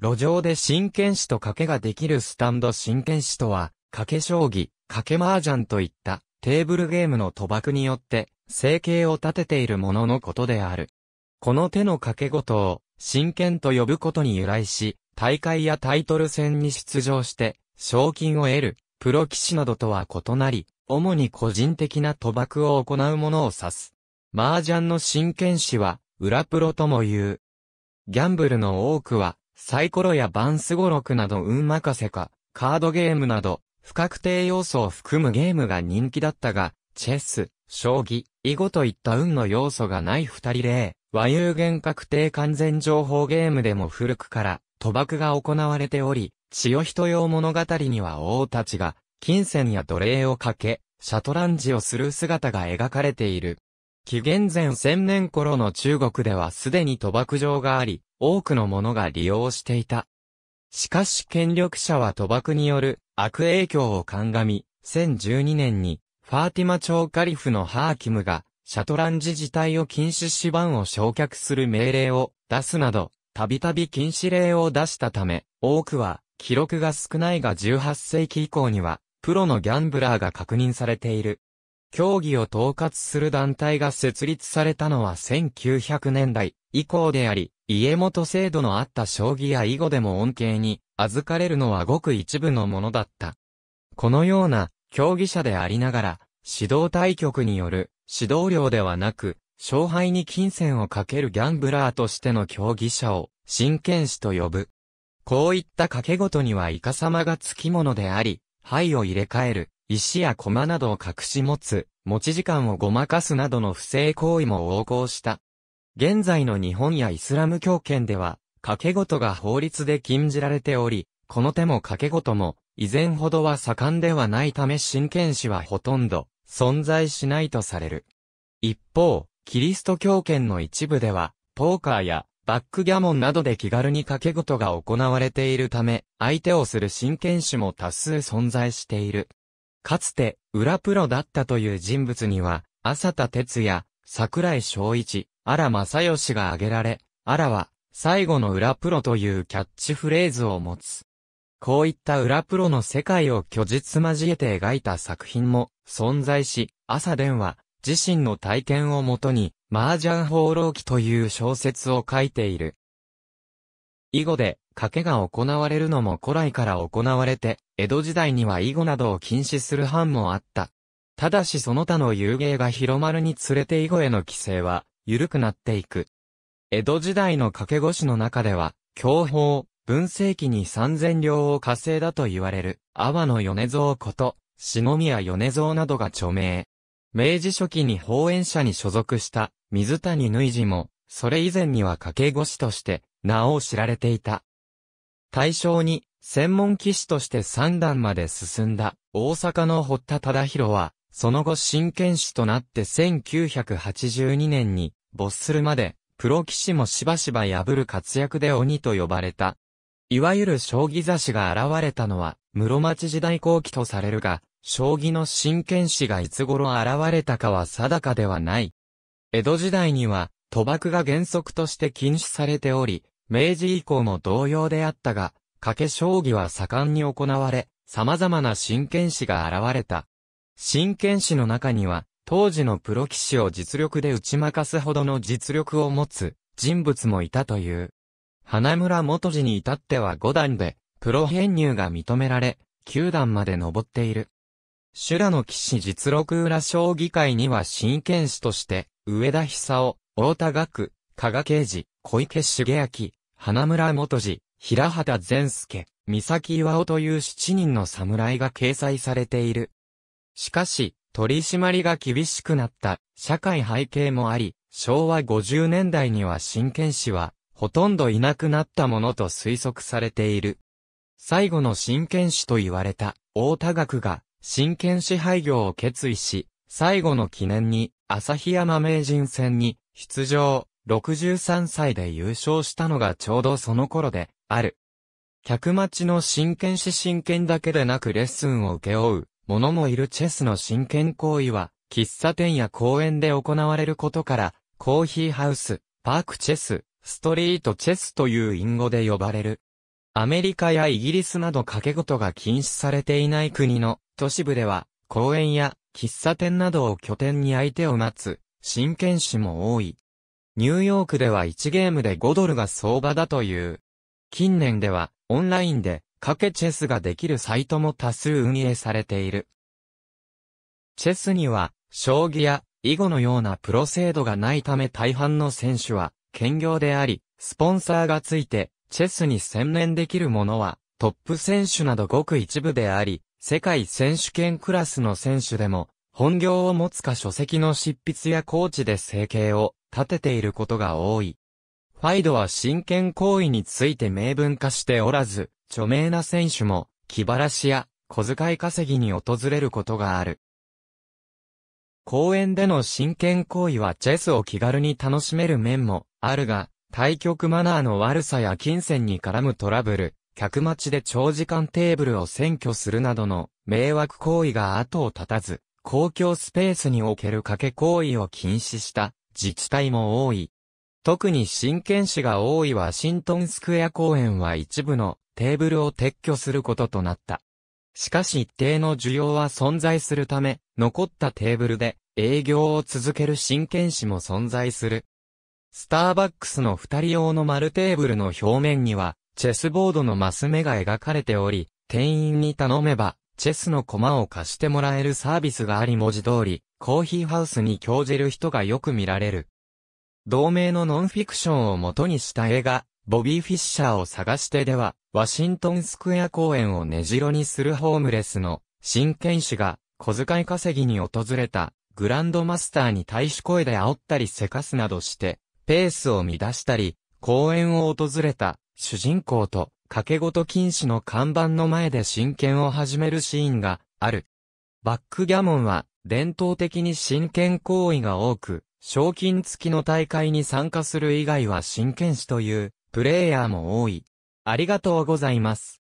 路上で真剣士と賭けができるスタンド真剣士とは、賭け将棋、賭け麻雀といったテーブルゲームの賭博によって生計を立てているもののことである。この手の賭け事を真剣と呼ぶことに由来し、大会やタイトル戦に出場して賞金を得るプロ棋士などとは異なり、主に個人的な賭博を行うものを指す。麻雀の真剣士は裏プロとも言う。ギャンブルの多くはサイコロやバンスゴロクなど運任せか、カードゲームなど、不確定要素を含むゲームが人気だったが、チェス、将棋、囲碁といった運の要素がない二人で、和有限確定完全情報ゲームでも古くから、賭博が行われており、千代人用物語には王たちが、金銭や奴隷をかけ、シャトランジをする姿が描かれている。紀元前千年頃の中国ではすでに賭博場があり、多くの者が利用していた。しかし権力者は賭博による悪影響を鑑み、1012年にファーティマ朝カリフのハーキムがシャトランジ自体を禁止指板を焼却する命令を出すなど、たびたび禁止令を出したため、多くは記録が少ないが18世紀以降には、プロのギャンブラーが確認されている。競技を統括する団体が設立されたのは1900年代以降であり、家元制度のあった将棋や囲碁でも恩恵に預かれるのはごく一部のものだった。このような競技者でありながら、指導対局による指導料ではなく、勝敗に金銭をかけるギャンブラーとしての競技者を真剣士と呼ぶ。こういった賭け事にはイカ様が付き物であり、牌を入れ替える、石や駒などを隠し持つ、持ち時間をごまかすなどの不正行為も横行した。現在の日本やイスラム教圏では、掛け事が法律で禁じられており、この手も掛け事も、以前ほどは盛んではないため真剣士はほとんど存在しないとされる。一方、キリスト教圏の一部では、ポーカーやバックギャモンなどで気軽に掛け事が行われているため、相手をする真剣士も多数存在している。かつて、裏プロだったという人物には、浅田哲也、桜井正一、荒正義が挙げられ、荒は、最後の裏プロというキャッチフレーズを持つ。こういった裏プロの世界を虚実交えて描いた作品も存在し、朝電は自身の体験をもとに、麻雀放浪記という小説を書いている。囲碁で、賭けが行われるのも古来から行われて、江戸時代には囲碁などを禁止する藩もあった。ただしその他の遊芸が広まるにつれて囲碁への規制は、緩くなっていく。江戸時代の掛け越しの中では、教法、文世紀に3000両を稼いだと言われる、阿波の米蔵こと、篠宮米蔵などが著名。明治初期に法演者に所属した水谷縫次も、それ以前には掛け越しとして名を知られていた。対象に、専門騎士として三段まで進んだ大阪の堀田忠宏は、その後真剣士となって1982年に没するまで、プロ騎士もしばしば破る活躍で鬼と呼ばれた。いわゆる将棋雑誌が現れたのは、室町時代後期とされるが、将棋の真剣士がいつ頃現れたかは定かではない。江戸時代には、賭博が原則として禁止されており、明治以降も同様であったが、賭け将棋は盛んに行われ、様々な真剣士が現れた。真剣士の中には、当時のプロ騎士を実力で打ち負かすほどの実力を持つ人物もいたという。花村元次に至っては5段で、プロ編入が認められ、9段まで上っている。修羅の騎士実録裏将棋会には真剣士として、上田久夫、大田学、加賀刑事、小池茂明、花村元次、平畑善介、三崎岩尾という7人の侍が掲載されている。しかし、取り締まりが厳しくなった社会背景もあり、昭和50年代には真剣士は、ほとんどいなくなったものと推測されている。最後の真剣士と言われた、大田学が、真剣士廃業を決意し、最後の記念に、旭山名人戦に、出場、63歳で優勝したのがちょうどその頃で、ある。客待ちの真剣士真剣だけでなくレッスンを受け負う、物もいるチェスの真剣行為は、喫茶店や公園で行われることから、コーヒーハウス、パークチェス、ストリートチェスという隠語で呼ばれる。アメリカやイギリスなど掛け事が禁止されていない国の都市部では、公園や喫茶店などを拠点に相手を待つ、真剣士も多い。ニューヨークでは1ゲームで5ドルが相場だという。近年では、オンラインで、かけチェスができるサイトも多数運営されている。チェスには、将棋や囲碁のようなプロ制度がないため大半の選手は、兼業であり、スポンサーがついて、チェスに専念できるものは、トップ選手などごく一部であり、世界選手権クラスの選手でも、本業を持つか書籍の執筆やコーチで生計を立てていることが多い。ファイドは真剣行為について明文化しておらず、著名な選手も、気晴らしや、小遣い稼ぎに訪れることがある。公園での真剣行為はチェスを気軽に楽しめる面もあるが、対局マナーの悪さや金銭に絡むトラブル、客待ちで長時間テーブルを占拠するなどの迷惑行為が後を絶たず、公共スペースにおける賭け行為を禁止した自治体も多い。特に真剣士が多いワシントンスクエア公園は一部のテーブルを撤去することとなった。しかし一定の需要は存在するため、残ったテーブルで営業を続ける真剣士も存在する。スターバックスの二人用の丸テーブルの表面には、チェスボードのマス目が描かれており、店員に頼めば、チェスの駒を貸してもらえるサービスがあり文字通り、コーヒーハウスに興じる人がよく見られる。同名のノンフィクションを元にした映画、ボビー・フィッシャーを探してでは、ワシントンスクエア公園を根城にするホームレスの真剣士が小遣い稼ぎに訪れたグランドマスターに対し声で煽ったりせかすなどしてペースを乱したり、公園を訪れた主人公と掛け事禁止の看板の前で真剣を始めるシーンがある。バックギャモンは伝統的に真剣行為が多く、賞金付きの大会に参加する以外は真剣士というプレイヤーも多い。ありがとうございます。